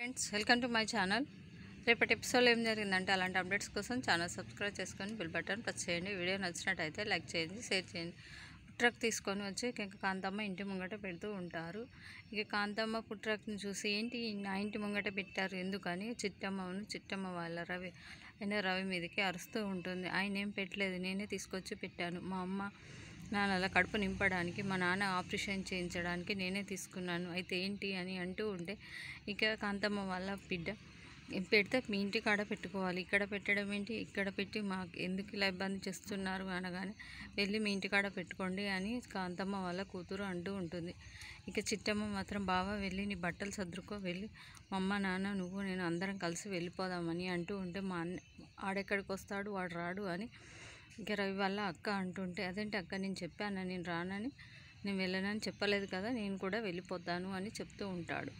friends welcome to my channel రేపటి episode ఏం జరిగిందంటే అలాంటి అప్డేట్స్ కోసం ఛానల్ సబ్స్క్రైబ్ చేసుకొని బిల్ బటన్ ప్రెస్ చేయండి వీడియో నచ్చినట్టయితే లైక్ చేయండి షేర్ చేయండి పుట్రక్ తీసుకొని వచ్చి ఇక కాంతమ్మ ఇంటి ముంగట పెడుతూ ఉంటారు ఇక కాంతమ్మ పుట్రక్ని చూసి ఏంటి నా ఇంటి ముంగట పెట్టారు ఎందుకని చిట్టమ్మను చిట్టమ్మ వాళ్ళ రవి అయినా రవి మీదకి అరుస్తూ ఉంటుంది ఆయన ఏం పెట్టలేదు నేనే తీసుకొచ్చి పెట్టాను మా అమ్మ నాన్న అలా కడుపు నింపడానికి మా నాన్న ఆపరేషన్ చేయించడానికి నేనే తీసుకున్నాను అయితే ఏంటి అని అంటూ ఉంటే ఇక కాంతమ్మ వాళ్ళ బిడ్డ పెడితే మీ ఇంటి కాడ పెట్టుకోవాలి ఇక్కడ పెట్టడం ఏంటి ఇక్కడ పెట్టి మాకు ఎందుకు ఇలా ఇబ్బంది చేస్తున్నారు అనగానే వెళ్ళి మీ ఇంటి కాడ పెట్టుకోండి అని కాంతమ్మ వాళ్ళ కూతురు అంటూ ఉంటుంది ఇక చిట్టమ్మ మాత్రం బాగా వెళ్ళి నీ బట్టలు సర్దుకో వెళ్ళి మా అమ్మ నాన్న నువ్వు నేను అందరం కలిసి వెళ్ళిపోదామని అంటూ ఉంటే మా అన్న ఆడెక్కడికి వస్తాడు వాడు రాడు అని ఇంకా రవి వాళ్ళ అక్క అంటుంటే అదేంటి అక్క నేను చెప్పాను నేను రానని నేను వెళ్ళనని చెప్పలేదు కదా నేను కూడా వెళ్ళిపోతాను అని చెప్తూ ఉంటాడు